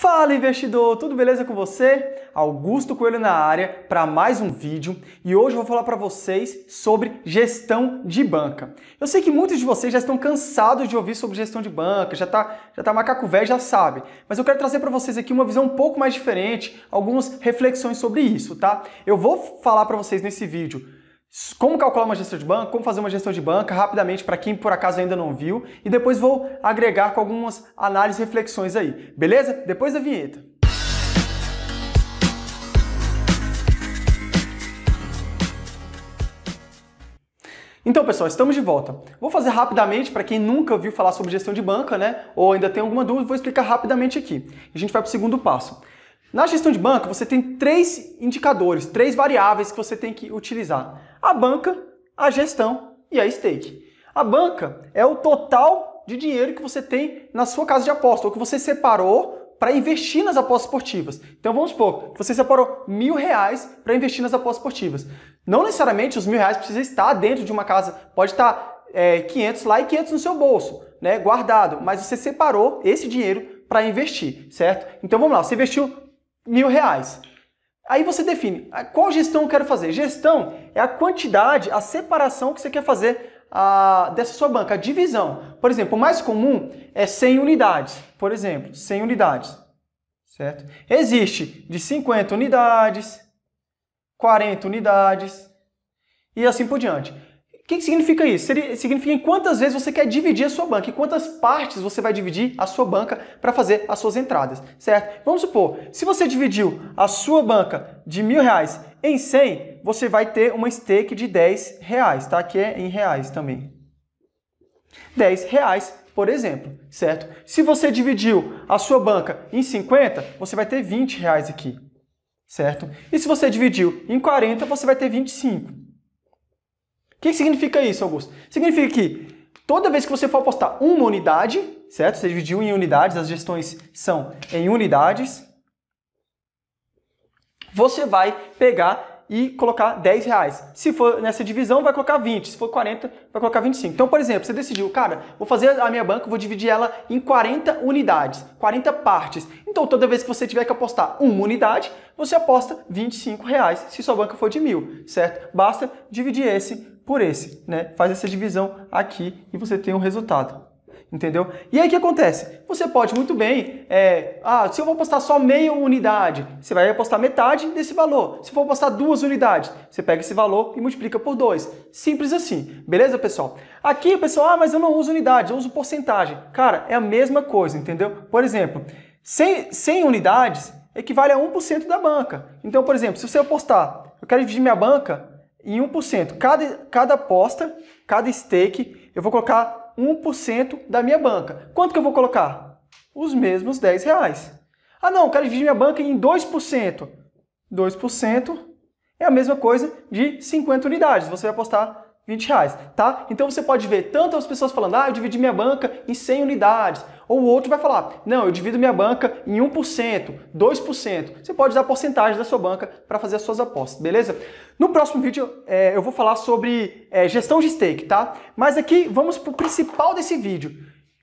Fala investidor, tudo beleza com você? Augusto Coelho na área para mais um vídeo e hoje eu vou falar para vocês sobre gestão de banca. Eu sei que muitos de vocês já estão cansados de ouvir sobre gestão de banca, já tá, já tá macaco velho, já sabe. Mas eu quero trazer para vocês aqui uma visão um pouco mais diferente, algumas reflexões sobre isso, tá? Eu vou falar para vocês nesse vídeo como calcular uma gestão de banca, como fazer uma gestão de banca rapidamente para quem por acaso ainda não viu e depois vou agregar com algumas análises e reflexões aí, beleza? Depois da vinheta. Então, pessoal, estamos de volta. Vou fazer rapidamente para quem nunca ouviu falar sobre gestão de banca, né? Ou ainda tem alguma dúvida, vou explicar rapidamente aqui. A gente vai para o segundo passo. Na gestão de banca, você tem três indicadores, três variáveis que você tem que utilizar: a banca, a gestão e a stake. A banca é o total de dinheiro que você tem na sua casa de aposta, ou que você separou para investir nas apostas esportivas. Então vamos supor que você separou mil reais para investir nas apostas esportivas. Não necessariamente os mil reais precisa estar dentro de uma casa, pode estar é, 500 lá e 500 no seu bolso, né, guardado. Mas você separou esse dinheiro para investir, certo? Então vamos lá, você investiu mil reais. Aí você define ah, qual gestão eu quero fazer. Gestão é a quantidade, a separação que você quer fazer a, ah, dessa sua banca, a divisão. Por exemplo, o mais comum é 100 unidades. Por exemplo, 100 unidades. Certo? Existe de 50 unidades, 40 unidades e assim por diante. O que significa isso? Significa em quantas vezes você quer dividir a sua banca, em quantas partes você vai dividir a sua banca para fazer as suas entradas, certo? Vamos supor, se você dividiu a sua banca de mil reais em 100, você vai ter uma stake de 10 reais, tá? Que é em reais também. 10 reais, por exemplo, certo? Se você dividiu a sua banca em 50, você vai ter 20 reais aqui, certo? E se você dividiu em 40, você vai ter 25 o que significa isso, Augusto? Significa que toda vez que você for apostar uma unidade, certo? Você dividiu em unidades, as gestões são em unidades. Você vai pegar e colocar 10 reais. Se for nessa divisão, vai colocar 20. Se for 40, vai colocar 25. Então, por exemplo, você decidiu, cara, vou fazer a minha banca, vou dividir ela em 40 unidades, 40 partes. Então, toda vez que você tiver que apostar uma unidade, você aposta 25 reais, se sua banca for de mil, certo? Basta dividir esse por esse, né? Faz essa divisão aqui e você tem o um resultado. Entendeu? E aí o que acontece? Você pode muito bem, é, ah, se eu vou postar só meia unidade, você vai apostar metade desse valor. Se for postar duas unidades, você pega esse valor e multiplica por dois. Simples assim, beleza, pessoal? Aqui, pessoal, ah, mas eu não uso unidade, eu uso porcentagem. Cara, é a mesma coisa, entendeu? Por exemplo, 100, 100 unidades equivale a 1% da banca. Então, por exemplo, se você postar, eu quero dividir minha banca em 1%. Cada, cada aposta, cada stake, eu vou colocar 1% da minha banca. Quanto que eu vou colocar? Os mesmos 10 reais. Ah não, quero dividir minha banca em 2%. 2% é a mesma coisa de 50 unidades. Você vai apostar 20 reais, tá? Então você pode ver tanto as pessoas falando, ah, eu dividi minha banca em 100 unidades, ou o outro vai falar, não, eu divido minha banca em 1%, 2%. Você pode usar a porcentagem da sua banca para fazer as suas apostas, beleza? No próximo vídeo é, eu vou falar sobre é, gestão de stake, tá? Mas aqui vamos para o principal desse vídeo,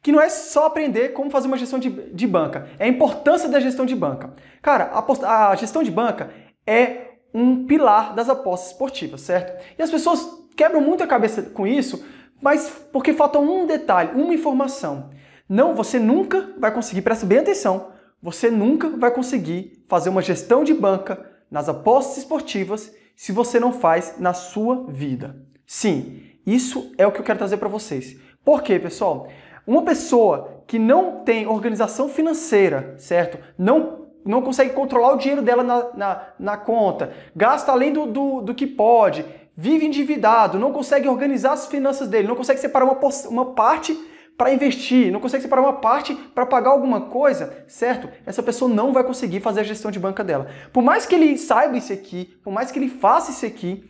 que não é só aprender como fazer uma gestão de, de banca, é a importância da gestão de banca. Cara, a, a gestão de banca é um pilar das apostas esportivas, certo? E as pessoas quebram muito a cabeça com isso, mas porque falta um detalhe, uma informação. Não, você nunca vai conseguir, presta bem atenção, você nunca vai conseguir fazer uma gestão de banca nas apostas esportivas se você não faz na sua vida. Sim, isso é o que eu quero trazer para vocês. Por quê, pessoal? Uma pessoa que não tem organização financeira, certo? Não, não consegue controlar o dinheiro dela na, na, na conta, gasta além do, do, do que pode, vive endividado, não consegue organizar as finanças dele, não consegue separar uma, uma parte para investir, não consegue separar uma parte para pagar alguma coisa, certo? Essa pessoa não vai conseguir fazer a gestão de banca dela. Por mais que ele saiba isso aqui, por mais que ele faça isso aqui,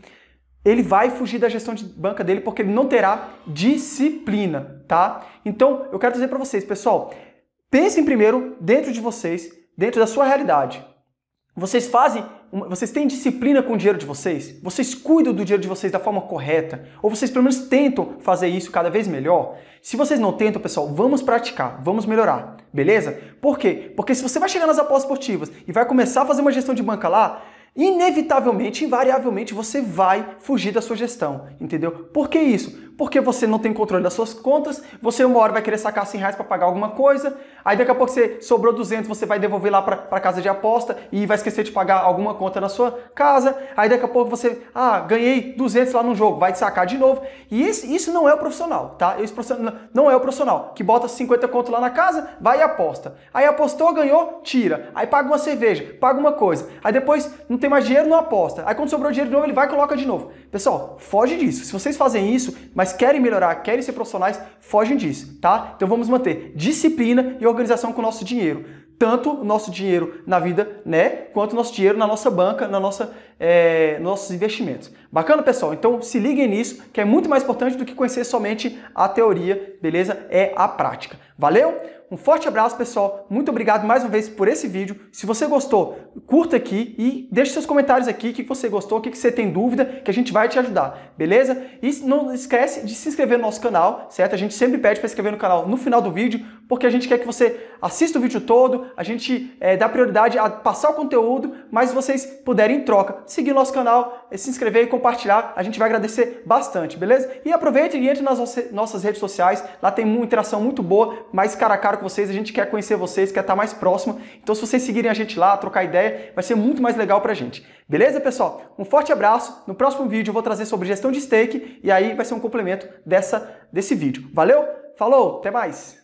ele vai fugir da gestão de banca dele porque ele não terá disciplina, tá? Então, eu quero dizer para vocês, pessoal, pensem primeiro dentro de vocês, dentro da sua realidade. Vocês fazem uma, vocês têm disciplina com o dinheiro de vocês? Vocês cuidam do dinheiro de vocês da forma correta? Ou vocês pelo menos tentam fazer isso cada vez melhor? Se vocês não tentam, pessoal, vamos praticar, vamos melhorar, beleza? Por quê? Porque se você vai chegar nas apostas esportivas e vai começar a fazer uma gestão de banca lá, inevitavelmente, invariavelmente, você vai fugir da sua gestão, entendeu? Por que isso? porque você não tem controle das suas contas, você uma hora vai querer sacar 100 reais para pagar alguma coisa, aí daqui a pouco você sobrou 200, você vai devolver lá para casa de aposta e vai esquecer de pagar alguma conta na sua casa, aí daqui a pouco você, ah, ganhei 200 lá no jogo, vai te sacar de novo. E esse, isso não é o profissional, tá? Esse profissional não é o profissional que bota 50 conto lá na casa, vai e aposta. Aí apostou, ganhou, tira. Aí paga uma cerveja, paga uma coisa. Aí depois não tem mais dinheiro, não aposta. Aí quando sobrou dinheiro de novo, ele vai e coloca de novo. Pessoal, foge disso. Se vocês fazem isso, mas mas querem melhorar, querem ser profissionais, fogem disso, tá? Então vamos manter disciplina e organização com o nosso dinheiro. Tanto o nosso dinheiro na vida, né? Quanto o nosso dinheiro na nossa banca, na nossa, é, nossos investimentos. Bacana, pessoal? Então se liguem nisso, que é muito mais importante do que conhecer somente a teoria, beleza? É a prática. Valeu? Um forte abraço, pessoal. Muito obrigado mais uma vez por esse vídeo. Se você gostou, curta aqui e deixe seus comentários aqui o que você gostou, o que você tem dúvida, que a gente vai te ajudar, beleza? E não esquece de se inscrever no nosso canal, certo? A gente sempre pede para se inscrever no canal no final do vídeo, porque a gente quer que você assista o vídeo todo, a gente é, dá prioridade a passar o conteúdo, mas vocês puderem em troca seguir nosso canal, eh, se inscrever e compartilhar compartilhar, a gente vai agradecer bastante, beleza? E aproveite e entre nas nossas redes sociais, lá tem uma interação muito boa, mais cara a cara com vocês, a gente quer conhecer vocês, quer estar tá mais próximo. Então se vocês seguirem a gente lá, trocar ideia, vai ser muito mais legal pra gente. Beleza, pessoal? Um forte abraço. No próximo vídeo eu vou trazer sobre gestão de stake e aí vai ser um complemento dessa desse vídeo. Valeu? Falou, até mais.